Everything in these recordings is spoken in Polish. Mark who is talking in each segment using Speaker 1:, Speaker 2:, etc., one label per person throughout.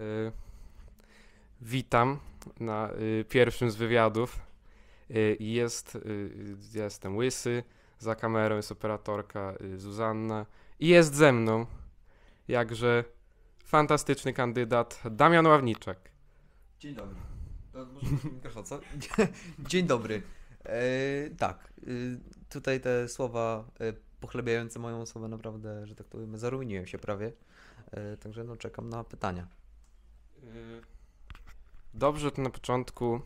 Speaker 1: Y, witam na y, pierwszym z wywiadów. Y, jest, jestem łysy, za kamerą jest operatorka Zuzanna i jest ze mną jakże fantastyczny kandydat Damian Ławniczek.
Speaker 2: Dzień dobry. Mikrofon, co? Dzień dobry. E, tak, tutaj te słowa e, pochlebiające moją osobę naprawdę, że tak powiem, zaruiniłem się prawie. E, także no czekam na pytania.
Speaker 1: Y, dobrze, to na początku,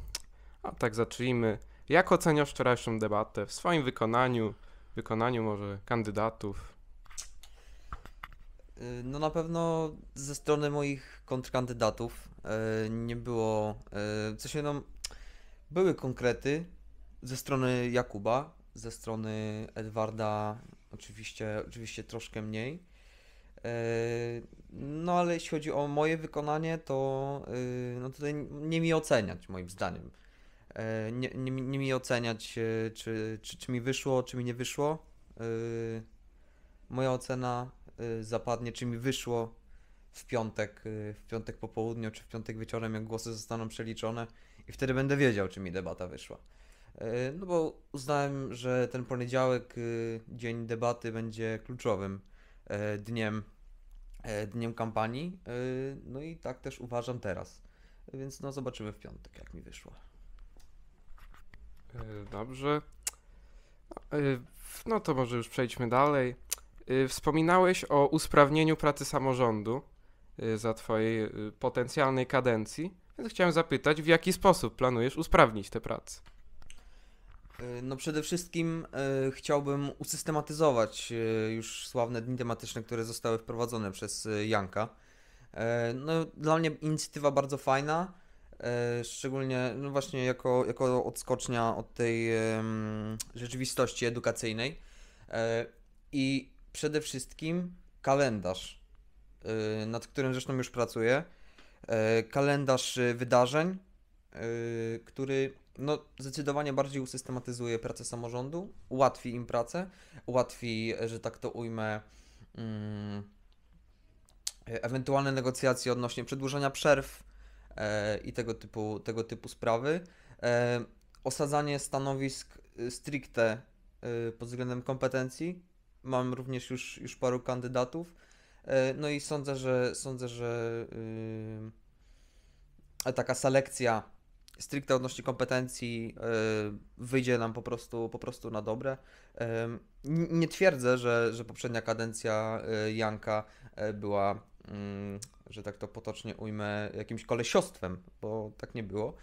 Speaker 1: a tak zacznijmy. Jak oceniasz wczorajszą debatę w swoim wykonaniu, wykonaniu może kandydatów?
Speaker 2: Y, no na pewno ze strony moich kontrkandydatów y, nie było, w sensie nam no, były konkrety ze strony Jakuba, ze strony Edwarda oczywiście, oczywiście troszkę mniej. Yy, no ale jeśli chodzi o moje wykonanie, to yy, no tutaj nie mi oceniać moim zdaniem. Nie, yy, nie, nie mi oceniać, czy, czy, czy mi wyszło, czy mi nie wyszło. Moja ocena zapadnie, czy mi wyszło w piątek, w piątek po południu, czy w piątek wieczorem, jak głosy zostaną przeliczone i wtedy będę wiedział, czy mi debata wyszła. No bo uznałem, że ten poniedziałek, dzień debaty będzie kluczowym E, dniem, e, dniem kampanii. E, no i tak też uważam teraz. Więc no zobaczymy w piątek, jak mi wyszło.
Speaker 1: Dobrze. No to może już przejdźmy dalej. Wspominałeś o usprawnieniu pracy samorządu za Twojej potencjalnej kadencji, więc chciałem zapytać, w jaki sposób planujesz usprawnić tę pracę?
Speaker 2: E, no przede wszystkim e, chciałbym usystematyzować e, już sławne dni tematyczne, które zostały wprowadzone przez Janka. no, dla mnie inicjatywa bardzo fajna, szczególnie no właśnie jako, jako odskocznia od tej rzeczywistości edukacyjnej. I przede wszystkim kalendarz, nad którym zresztą już pracuję. Kalendarz wydarzeń, który no, zdecydowanie bardziej usystematyzuje pracę samorządu, ułatwi im pracę, ułatwi, że tak to ujmę, mm, ewentualne negocjacje odnośnie przedłużenia przerw e, i tego typu, tego typu sprawy. E, osadzanie stanowisk e, stricte pod względem kompetencji. Mam również już, już paru kandydatów. no i sądzę, że sądzę, że y, taka selekcja stricte odnośnie kompetencji y, wyjdzie nam po prostu, po prostu na dobre. Y, nie twierdzę, że, że poprzednia kadencja y, Janka była, mm, że tak to potocznie ujmę, jakimś kolesiostwem, bo tak nie było.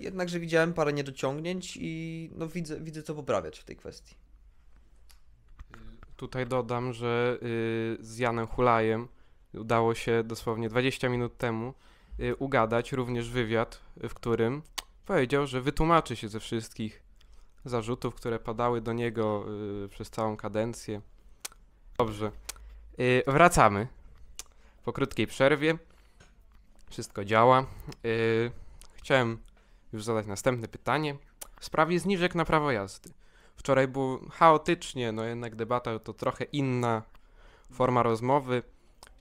Speaker 2: Jednakże widziałem parę niedociągnięć i no widzę, widzę co poprawiać w tej kwestii.
Speaker 1: Tutaj dodam, że z Janem Hulajem udało się dosłownie 20 minut temu Y, ugadać również wywiad, y, w którym powiedział, że wytłumaczy się ze wszystkich zarzutów, które padały do niego y, przez całą kadencję. Dobrze. Wracamy po krótkiej przerwie. Wszystko działa. Chciałem już zadać następne pytanie w sprawie zniżek na prawo jazdy. Wczoraj było chaotycznie, no jednak debata to trochę inna forma rozmowy.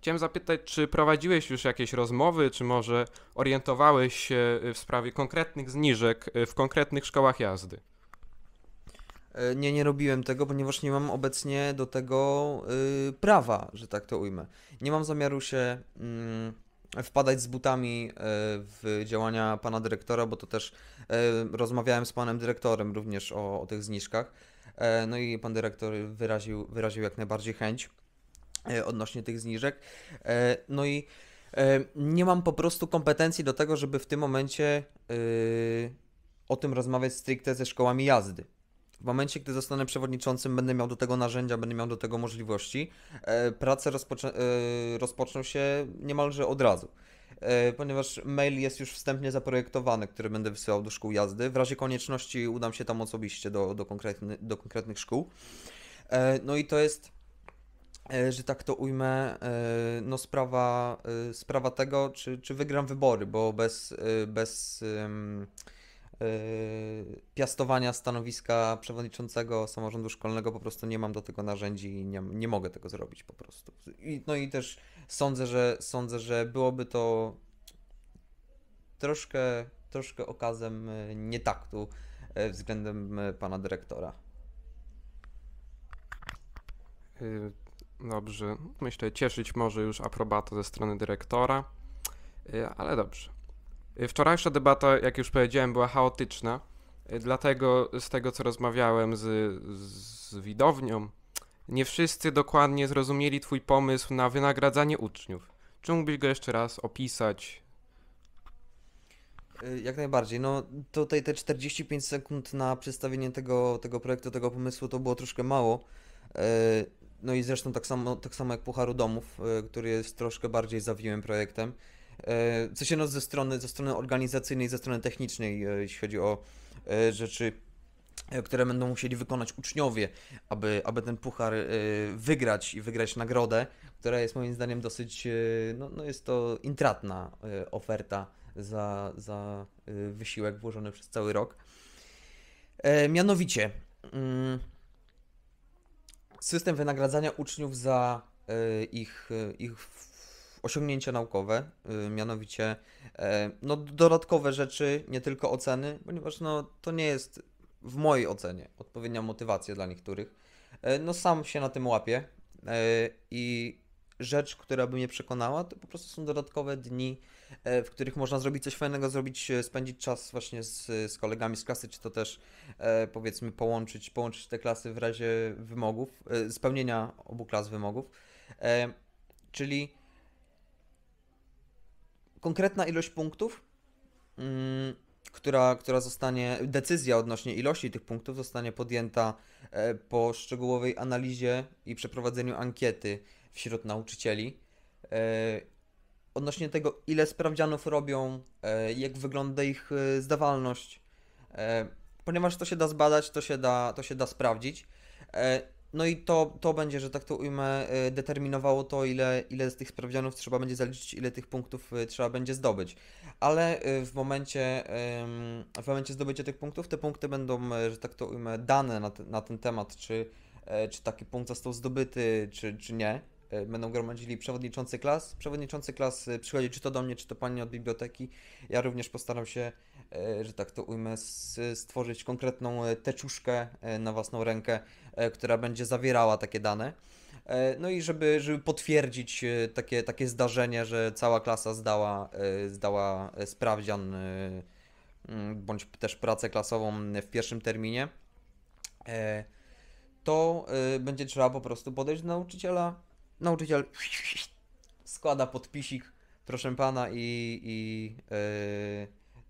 Speaker 1: Chciałem zapytać, czy prowadziłeś już jakieś rozmowy, czy może orientowałeś się y, w sprawie konkretnych zniżek y, w konkretnych szkołach jazdy?
Speaker 2: E, nie, nie robiłem tego, ponieważ nie mam obecnie do tego yy, prawa, że tak to ujmę. Nie mam zamiaru się yy, wpadać z butami yy, w działania pana dyrektora, bo to też e, rozmawiałem z panem dyrektorem również o, o tych zniżkach. no i pan dyrektor wyraził, wyraził jak najbardziej chęć E, odnośnie tych zniżek. E, no i e, nie mam po prostu kompetencji do tego, żeby w tym momencie o tym rozmawiać stricte ze szkołami jazdy. W momencie, gdy zostanę przewodniczącym, będę miał do tego narzędzia, będę miał do tego możliwości. Prace rozpoczną się niemalże od razu ponieważ mail jest już wstępnie zaprojektowany, który będę wysyłał do szkół jazdy. W razie konieczności udam się tam osobiście do, do, konkretny, do konkretnych szkół. No i to jest E, że tak to ujmę, e, no sprawa, e, sprawa tego, czy, czy wygram wybory, bo bez, bez um, piastowania stanowiska przewodniczącego samorządu szkolnego po prostu nie mam do tego narzędzi i nie, nie mogę tego zrobić po prostu. I, no i też sądzę, że sądzę, że byłoby to troszkę, troszkę okazem nietaktu
Speaker 1: względem pana dyrektora. Y Dobrze, myślę, cieszyć może już aprobatę ze strony dyrektora, y, ale dobrze. Y, wczorajsza debata, jak już powiedziałem, była chaotyczna, y, dlatego z tego, co rozmawiałem z, z widownią, nie wszyscy dokładnie zrozumieli Twój pomysł na wynagradzanie uczniów. Czy mógłbyś go jeszcze raz opisać?
Speaker 2: Jak najbardziej. No tutaj te 45 sekund na przedstawienie tego, tego projektu, tego pomysłu to było troszkę mało. No i zresztą tak samo, tak samo jak Pucharu Domów, e, który jest troszkę bardziej zawiłym projektem. E, co się no ze strony, ze strony organizacyjnej, ze strony technicznej, e, jeśli chodzi o rzeczy, które będą musieli wykonać uczniowie, aby, aby ten puchar wygrać i wygrać nagrodę, która jest moim zdaniem dosyć, no, no jest to intratna oferta za, za wysiłek włożony przez cały rok. Mianowicie, mm, system wynagradzania uczniów za e, ich, e, ich osiągnięcia naukowe, e, mianowicie no, dodatkowe rzeczy, nie tylko oceny, ponieważ no, to nie jest w mojej ocenie odpowiednia motywacja dla niektórych. No sam się na tym łapię i rzecz, która by mnie przekonała, to po prostu są dodatkowe dni, e, w których można zrobić coś fajnego, zrobić, e, spędzić czas właśnie z, z kolegami z klasy, czy to też e, powiedzmy połączyć, połączyć te klasy w razie wymogów, spełnienia obu klas wymogów. Czyli konkretna ilość punktów, mm, która, która zostanie, decyzja odnośnie ilości tych punktów zostanie podjęta po szczegółowej analizie i przeprowadzeniu ankiety wśród nauczycieli e, odnośnie tego, ile sprawdzianów robią, e, jak wygląda ich e, zdawalność. Ponieważ to się da zbadać, to się da, to się da sprawdzić. No i to, to będzie, że tak to ujmę, determinowało to, ile, ile z tych sprawdzianów trzeba będzie zaliczyć, ile tych punktów trzeba będzie zdobyć. Ale w momencie, w momencie zdobycia tych punktów, te punkty będą, że tak to ujmę, dane na, te, na ten temat, czy, czy taki punkt został zdobyty, czy, czy nie E, będą gromadzili przewodniczący klas. Przewodniczący klas e, przychodzi czy to do mnie, czy to pani od biblioteki. Ja również postaram się, e, że tak to ujmę, stworzyć konkretną teczuszkę na własną rękę, która będzie zawierała takie dane. No i żeby, żeby potwierdzić takie, takie zdarzenie, że cała klasa zdała, zdała sprawdzian bądź też pracę klasową w pierwszym terminie, to będzie trzeba po prostu podejść do nauczyciela nauczyciel składa podpisik, proszę pana, i, i yy,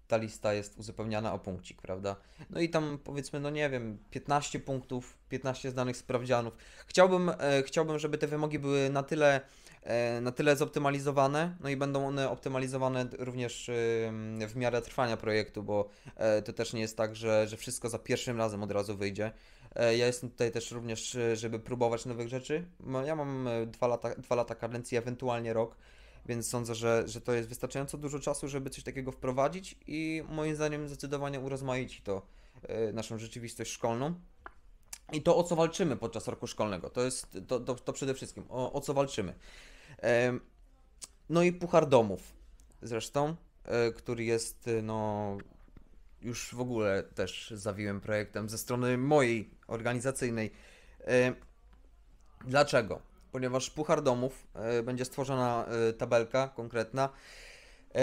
Speaker 2: ta lista jest uzupełniana o punkcik, prawda? No i tam powiedzmy, no nie wiem, 15 punktów, 15 znanych sprawdzianów. Chciałbym, e, chciałbym żeby te wymogi były na tyle, e, na tyle zoptymalizowane, no i będą one optymalizowane również y, w miarę trwania projektu, bo e, to też nie jest tak, że, że wszystko za pierwszym razem od razu wyjdzie. E, ja jestem tutaj też również, e, żeby próbować nowych rzeczy. No, ja mam e, dwa lata, dwa lata kadencji, ewentualnie rok, więc sądzę, że, że to jest wystarczająco dużo czasu, żeby coś takiego wprowadzić i moim zdaniem zdecydowanie urozmaici to naszą rzeczywistość szkolną. I to, o co walczymy podczas roku szkolnego, to jest to, to, to przede wszystkim, o, o co walczymy. No i Puchar Domów zresztą, który jest no, już w ogóle też zawiłem projektem ze strony mojej organizacyjnej. E, dlaczego? Ponieważ Puchar Domów e, będzie stworzona e, tabelka konkretna.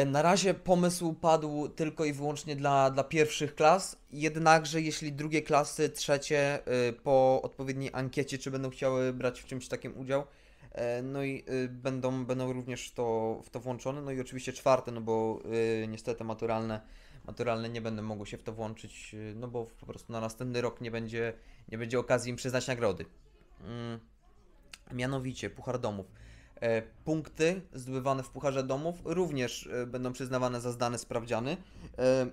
Speaker 2: Na razie pomysł padł tylko i wyłącznie dla, dla pierwszych klas, jednakże jeśli drugie klasy, trzecie po odpowiedniej ankiecie, czy będą chciały brać w czymś takim udział, no i będą, będą również to, w to włączone, no i oczywiście czwarte, no bo niestety maturalne naturalnie nie będę mogły się w to włączyć, y, no bo po prostu na następny rok nie będzie, nie będzie okazji im przyznać nagrody. Mm. Mianowicie Puchar Domów. E, punkty zdobywane w Pucharze Domów również e, będą przyznawane za zdane sprawdziany. E,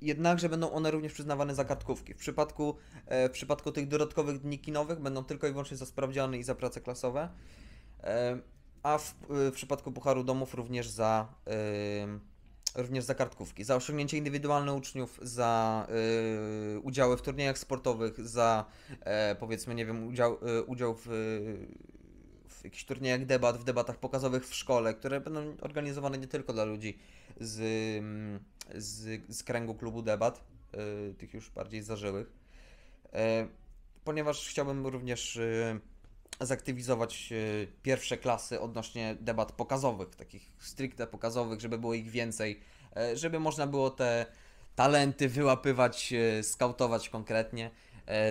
Speaker 2: jednakże będą one również przyznawane za kartkówki. W przypadku, w przypadku tych dodatkowych dni kinowych będą tylko i wyłącznie za sprawdziany i za prace klasowe, a w, w przypadku Pucharu Domów również za, również za kartkówki, za osiągnięcie indywidualne uczniów, za y, udziały w turniejach sportowych, za y, powiedzmy, nie wiem, udział, y, udział w, w jakichś turniejach debat, w debatach pokazowych w szkole, które będą organizowane nie tylko dla ludzi z, mm, z, z kręgu klubu debat, e, tych już bardziej zażyłych, ponieważ chciałbym również y, zaktywizować e, pierwsze klasy odnośnie debat pokazowych, takich stricte pokazowych, żeby było ich więcej, e, żeby można było te talenty wyłapywać, e, skautować konkretnie.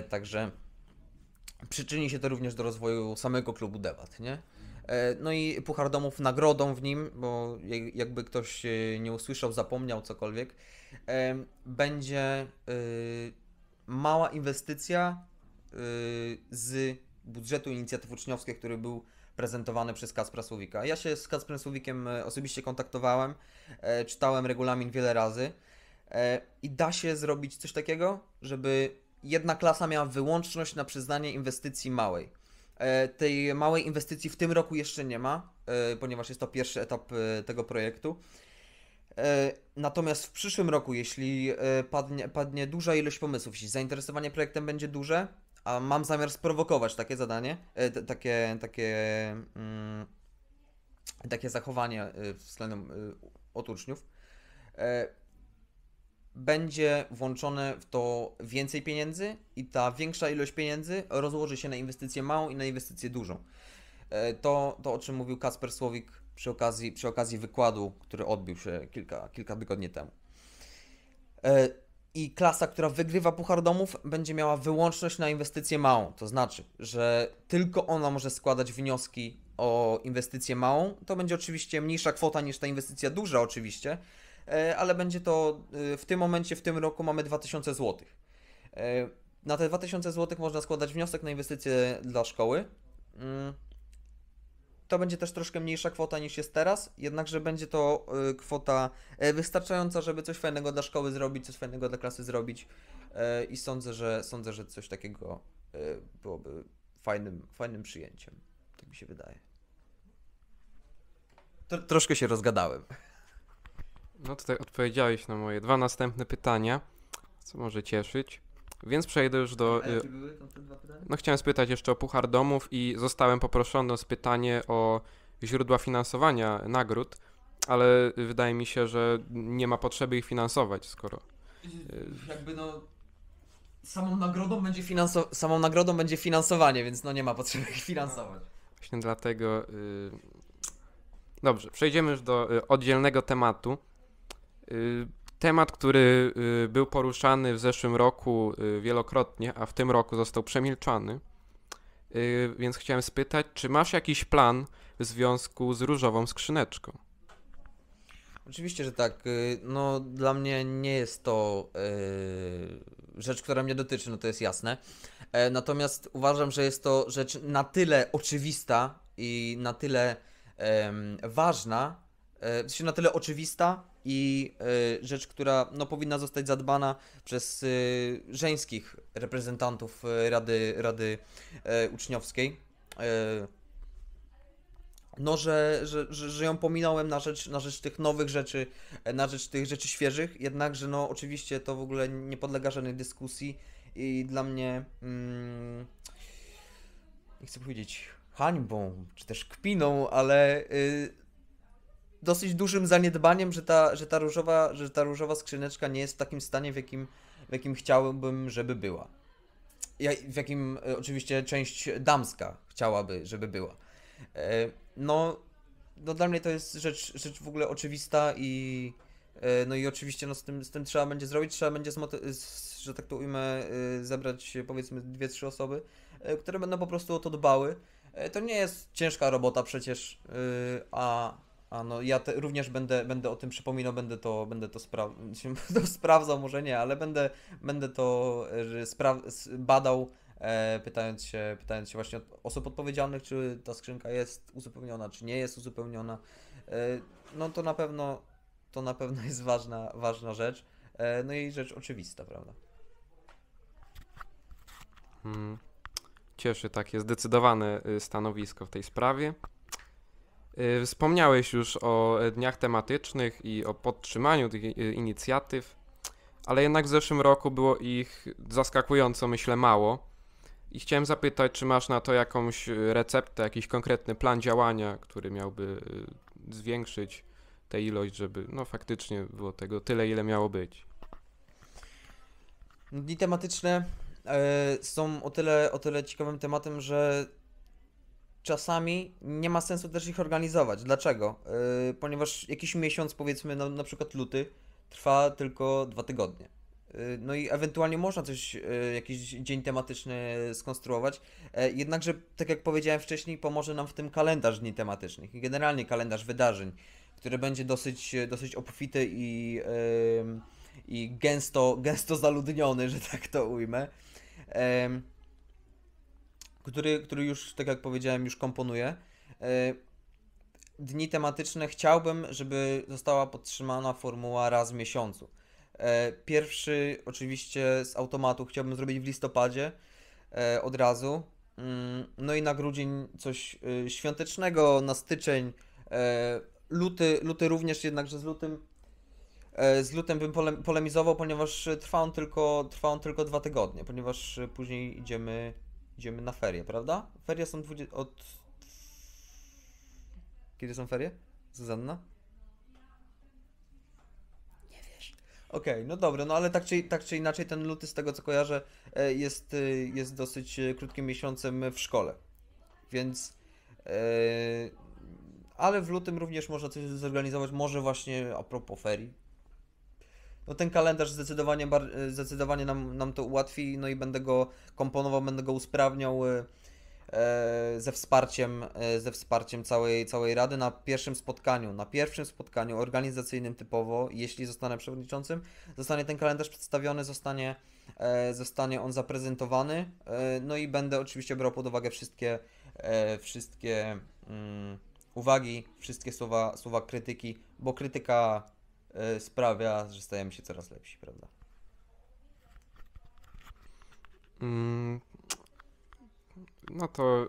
Speaker 2: Także przyczyni się to również do rozwoju samego klubu debat, nie? No i Puchar Domów nagrodą w nim, bo jakby ktoś nie usłyszał, zapomniał cokolwiek, będzie mała inwestycja z budżetu inicjatyw uczniowskich, który był prezentowany przez Kacpra Słowika. Ja się z Kacprem Słowikiem e, osobiście kontaktowałem, e, czytałem regulamin wiele razy e, i da się zrobić coś takiego, żeby jedna klasa miała wyłączność na przyznanie inwestycji małej. Tej małej inwestycji w tym roku jeszcze nie ma, ponieważ jest to pierwszy etap tego projektu. Natomiast w przyszłym roku, jeśli padnie, padnie duża ilość pomysłów, jeśli zainteresowanie projektem będzie duże, a mam zamiar sprowokować takie zadanie, e, takie, takie, mm, takie zachowanie e, względem e, uczniów, będzie włączone w to więcej pieniędzy i ta większa ilość pieniędzy rozłoży się na inwestycję małą i na inwestycję dużą. To, to o czym mówił Kasper Słowik przy okazji, przy okazji wykładu, który odbił się kilka, kilka tygodni temu i klasa, która wygrywa Puchar Domów, będzie miała wyłączność na inwestycję małą. To znaczy, że tylko ona może składać wnioski o inwestycję małą. To będzie oczywiście mniejsza kwota niż ta inwestycja duża, oczywiście, e, ale będzie to e, w tym momencie, w tym roku mamy 2000 zł. E, na te 2000 zł można składać wniosek na inwestycje dla szkoły. Mm. To będzie też troszkę mniejsza kwota niż jest teraz, jednakże będzie to y, kwota y, wystarczająca, żeby coś fajnego dla szkoły zrobić, coś fajnego dla klasy zrobić. Y, I sądzę, że sądzę, że coś takiego byłoby fajnym, fajnym przyjęciem. Tak mi się wydaje. troszkę się rozgadałem.
Speaker 1: No tutaj odpowiedziałeś na moje dwa następne pytania, co może cieszyć. Więc przejdę już do. A y, były te dwa pytania? No chciałem spytać jeszcze o Puchar Domów i zostałem poproszony o pytanie o źródła finansowania nagród, ale wydaje mi się, że nie ma potrzeby ich finansować, skoro. Y,
Speaker 2: Jakby no. Samą nagrodą będzie, finanso- samą nagrodą będzie finansowanie, więc no nie ma potrzeby ich finansować.
Speaker 1: Właśnie dlatego. Y, dobrze, przejdziemy już do oddzielnego tematu. Temat, który y, był poruszany w zeszłym roku y, wielokrotnie, a w tym roku został przemilczany. Y, więc chciałem spytać, czy masz jakiś plan w związku z różową skrzyneczką?
Speaker 2: Oczywiście, że tak. No, dla mnie nie jest to rzecz, która mnie dotyczy, no to jest jasne. E, natomiast uważam, że jest to rzecz na tyle oczywista i na tyle ważna, e, znaczy na tyle oczywista, i e, rzecz, która no, powinna zostać zadbana przez e, żeńskich reprezentantów e, Rady, Rady Uczniowskiej. no, że, że, że, że, ją pominąłem na rzecz, na rzecz tych nowych rzeczy, na rzecz tych rzeczy świeżych, jednakże no oczywiście to w ogóle nie podlega żadnej dyskusji i dla mnie, mm, nie chcę powiedzieć hańbą, czy też kpiną, ale y, dosyć dużym zaniedbaniem, że ta, że ta, różowa, że ta różowa skrzyneczka nie jest w takim stanie, w jakim, w jakim chciałbym, żeby była. Ja, w jakim e, oczywiście część damska chciałaby, żeby była. E, no, no dla mnie to jest rzecz, rzecz w ogóle oczywista i e, no i oczywiście no z, tym, z tym trzeba będzie zrobić, trzeba będzie, że tak to ujmę, zebrać powiedzmy dwie, trzy osoby, które będą po prostu o to dbały. To nie jest ciężka robota przecież, a a no, ja te, również będę, będę o tym przypominał, będę to, będę to, spra to sprawdzał, może nie, ale będę, będę to e, badał, e, pytając, się, pytając się właśnie od osób odpowiedzialnych, czy ta skrzynka jest uzupełniona, czy nie jest uzupełniona. E, no to na pewno, to na pewno jest ważna, ważna rzecz. E, no i rzecz oczywista, prawda?
Speaker 1: Hmm. Cieszy takie zdecydowane y, stanowisko w tej sprawie. Y, wspomniałeś już o e, dniach tematycznych i o podtrzymaniu tych y, inicjatyw, ale jednak w zeszłym roku było ich zaskakująco, myślę, mało. I chciałem zapytać, czy masz na to jakąś y, receptę, jakiś konkretny plan działania, który miałby zwiększyć tę ilość, żeby no faktycznie było tego tyle, ile miało być.
Speaker 2: Dni tematyczne e, są o tyle, o tyle ciekawym tematem, że czasami nie ma sensu też ich organizować. Dlaczego? Yy, ponieważ jakiś miesiąc, powiedzmy no, na przykład luty, trwa tylko dwa tygodnie. Y, no i ewentualnie można coś, y, jakiś dzień tematyczny skonstruować, e, jednakże, tak jak powiedziałem wcześniej, pomoże nam w tym kalendarz dni tematycznych i generalnie kalendarz wydarzeń, który będzie dosyć, dosyć obfity i, i gęsto, gęsto zaludniony, że tak to ujmę który, który już, tak jak powiedziałem, już komponuję. E, dni tematyczne chciałbym, żeby została podtrzymana formuła raz w miesiącu. E, pierwszy, oczywiście, z automatu chciałbym zrobić w listopadzie e, od razu. Mm, no i na grudzień coś świątecznego, na styczeń. Luty, luty również, jednakże z lutym. Z lutem bym polemizował, ponieważ trwa on, tylko, trwa on tylko dwa tygodnie, ponieważ później idziemy Idziemy na ferie, prawda? Ferie są od... Kiedy są ferie? Zuzanna? Nie wiesz. Okej, okay, no dobra, no ale tak czy, tak czy inaczej ten luty, z tego co kojarzę, e, jest, e, jest dosyć e, krótkim miesiącem w szkole. Więc... Yy, ale w lutym również można coś zorganizować, może właśnie a propos ferii, no ten kalendarz zdecydowanie, e, zdecydowanie nam, nam to ułatwi, no i będę go komponował, będę go usprawniał e, e, ze wsparciem, ze wsparciem całej, całej Rady na pierwszym spotkaniu, na pierwszym spotkaniu organizacyjnym typowo, jeśli zostanę przewodniczącym, zostanie ten kalendarz przedstawiony, zostanie, zostanie on zaprezentowany, no i będę oczywiście brał pod uwagę wszystkie, wszystkie mm, uwagi, wszystkie słowa, słowa krytyki, bo krytyka E, sprawia, że stajemy się coraz lepsi, prawda?
Speaker 1: Mm, no to y,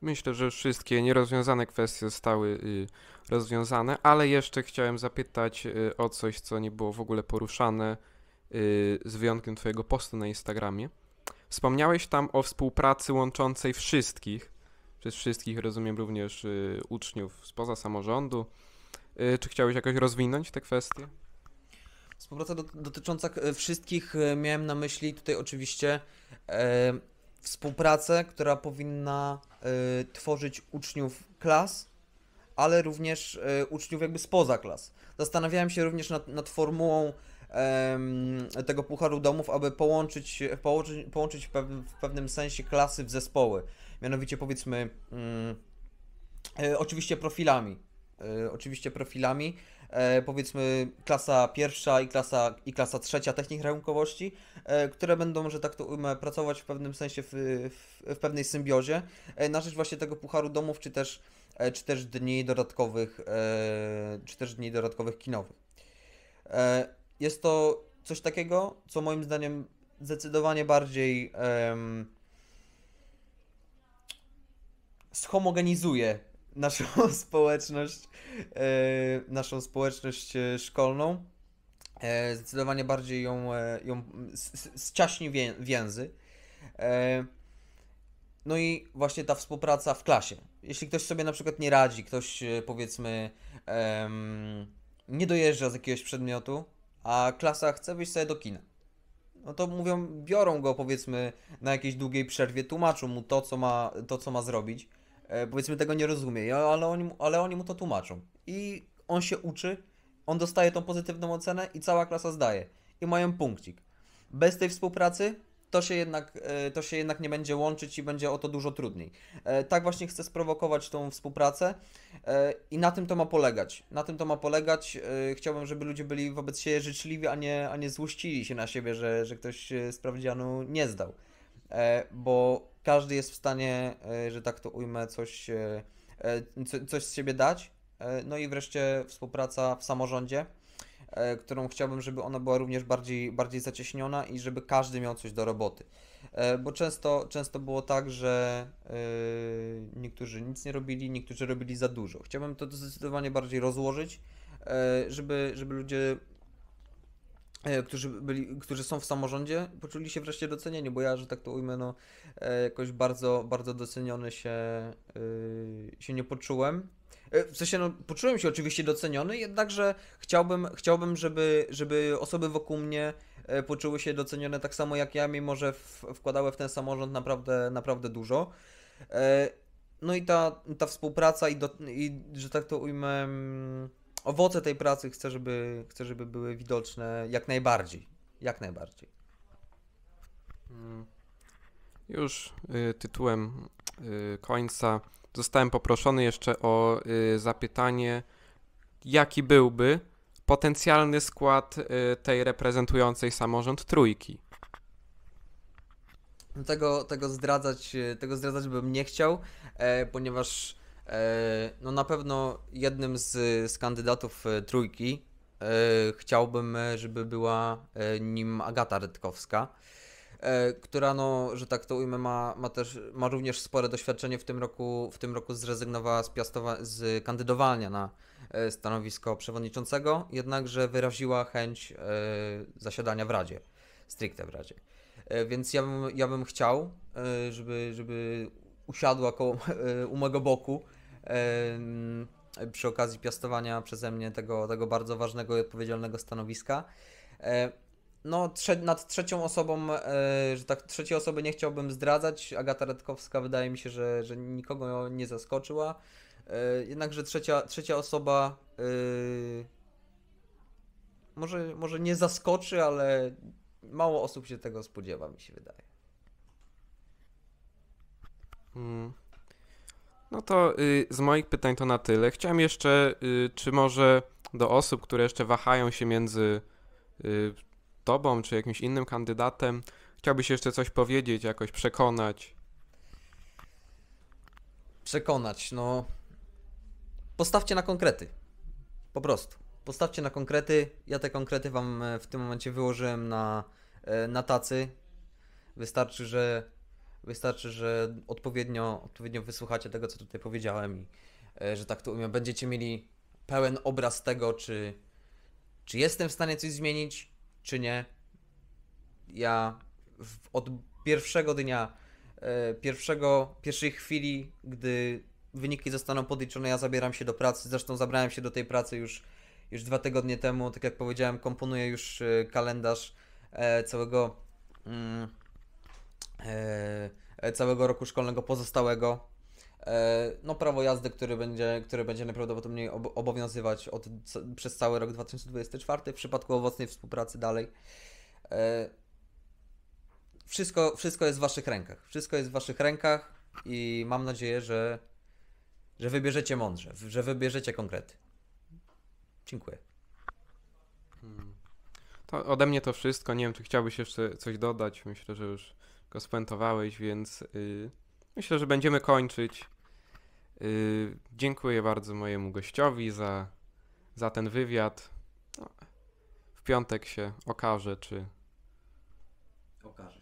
Speaker 1: myślę, że wszystkie nierozwiązane kwestie zostały y, rozwiązane, ale jeszcze chciałem zapytać y, o coś, co nie było w ogóle poruszane, y, z wyjątkiem Twojego postu na Instagramie. Wspomniałeś tam o współpracy łączącej wszystkich, przez wszystkich rozumiem również y, uczniów spoza samorządu, Y, czy chciałeś jakoś rozwinąć te kwestie?
Speaker 2: Współpraca do, dotycząca e, wszystkich e, miałem na myśli tutaj oczywiście e, współpracę, która powinna e, tworzyć uczniów klas, ale również e, uczniów jakby spoza klas. Zastanawiałem się również nad, nad formułą tego Pucharu Domów, aby połączyć, połączyć, połączyć w, pewnym, w pewnym sensie klasy w zespoły. Mianowicie powiedzmy, mm, e, oczywiście profilami. E, oczywiście profilami, e, powiedzmy klasa pierwsza i klasa, i klasa trzecia technik rachunkowości, e, które będą, że tak to ujmę, pracować w pewnym sensie w, w, w pewnej symbiozie e, na rzecz właśnie tego pucharu domów, czy też, e, czy też dni dodatkowych, e, czy też dni dodatkowych kinowych. E, jest to coś takiego, co moim zdaniem zdecydowanie bardziej em, schomogenizuje E, naszą społeczność, naszą e, społeczność szkolną. E, zdecydowanie bardziej ją, ją ściaśni więzy. No i właśnie ta współpraca w klasie. Jeśli ktoś sobie na przykład nie radzi, ktoś powiedzmy nie dojeżdża z jakiegoś przedmiotu, a klasa chce wyjść sobie do kina. No to mówią, biorą go powiedzmy na jakiejś długiej przerwie, tłumaczą mu to, co ma, to, co ma zrobić. E, powiedzmy tego nie rozumie, ale oni, ale oni mu to tłumaczą. I on się uczy, on dostaje tą pozytywną ocenę i cała klasa zdaje. I mają punkcik. Bez tej współpracy to się jednak, e, to się jednak nie będzie łączyć i będzie o to dużo trudniej. E, tak właśnie chcę sprowokować tą współpracę i na tym to ma polegać. Na tym to ma polegać. Chciałbym, żeby ludzie byli wobec siebie życzliwi, a nie, a nie złościli się na siebie, że, że ktoś sprawdzianu nie zdał. Bo każdy jest w stanie, e, że tak to ujmę, coś, e, e, coś z siebie dać. No i wreszcie współpraca w samorządzie, którą chciałbym, żeby ona była również bardziej, bardziej zacieśniona i żeby każdy miał coś do roboty. Bo często, często było tak, że niektórzy nic nie robili, niektórzy robili za dużo. Chciałbym to zdecydowanie bardziej rozłożyć, żeby, żeby ludzie E, którzy, byli, którzy są w samorządzie, poczuli się wreszcie docenieni, bo ja, że tak to ujmę, no, e, jakoś bardzo, bardzo doceniony się, e, się nie poczułem. W sensie, no, poczułem się oczywiście doceniony, jednakże chciałbym, chciałbym żeby, żeby osoby wokół mnie poczuły się docenione tak samo jak ja, mimo że wkładałem wkładały w ten samorząd naprawdę, naprawdę dużo. no i ta, ta współpraca i, do, i, że tak to ujmę mm, owoce tej pracy chcę żeby, chcę, żeby były widoczne jak najbardziej. Jak najbardziej.
Speaker 1: Mm. Już y, tytułem y, końca zostałem poproszony jeszcze o y, zapytanie, jaki byłby potencjalny skład tej reprezentującej samorząd trójki.
Speaker 2: No tego, tego, zdradzać, tego zdradzać bym nie chciał, e, ponieważ E, no na pewno jednym z, z kandydatów e, trójki e, chciałbym, żeby była nim Agata Rytkowska, która, no, że tak to ujmę, ma, ma, też, ma również spore doświadczenie. W tym roku, w tym roku zrezygnowała z, piastowa- z kandydowania na stanowisko przewodniczącego, jednakże wyraziła chęć zasiadania w Radzie, stricte w Radzie. Więc ja bym, ja bym chciał, żeby, żeby usiadła koło, u mojego boku przy okazji piastowania przeze mnie tego, tego bardzo ważnego i odpowiedzialnego stanowiska. E, no, trze nad trzecią osobą, e, że tak, trzeciej osoby nie chciałbym zdradzać. Agata Radkowska wydaje mi się, że, że nikogo nie zaskoczyła. E, jednakże trzecia, trzecia osoba może, może nie zaskoczy, ale mało osób się tego spodziewa, mi się wydaje.
Speaker 1: Mm. No to y, z moich pytań to na tyle. Chciałem jeszcze, y, czy może do osób, które jeszcze wahają się między y, tobą czy jakimś innym kandydatem, chciałbyś jeszcze coś powiedzieć, jakoś przekonać?
Speaker 2: Przekonać, no. Postawcie na konkrety. Po prostu. Postawcie na konkrety. Ja te konkrety wam e, w tym momencie wyłożyłem na, e, na tacy. Wystarczy, że Wystarczy, że odpowiednio, odpowiednio wysłuchacie tego, co tutaj powiedziałem i e, że tak to umiem, będziecie mieli pełen obraz tego, czy, czy jestem w stanie coś zmienić, czy nie. Ja w, od pierwszego dnia, e, pierwszego, pierwszej chwili, gdy wyniki zostaną podliczone, ja zabieram się do pracy. Zresztą zabrałem się do tej pracy już, już dwa tygodnie temu. Tak jak powiedziałem, komponuję już e, kalendarz całego mm, E, całego roku szkolnego pozostałego. E, no, prawo jazdy, które będzie, które będzie najprawdopodobniej obowiązywać od, przez cały rok 2024 w przypadku owocnej współpracy dalej. E, wszystko, wszystko jest w Waszych rękach. Wszystko jest w Waszych rękach i mam nadzieję, że, że wybierzecie mądrze, że wybierzecie konkrety. Dziękuję. Hmm.
Speaker 1: To ode mnie to wszystko. Nie wiem, czy chciałbyś jeszcze coś dodać. Myślę, że już go spuentowałeś, więc y, myślę, że będziemy kończyć. Y, dziękuję bardzo mojemu gościowi za, za ten wywiad. No, w piątek się okaże, czy. Okaże.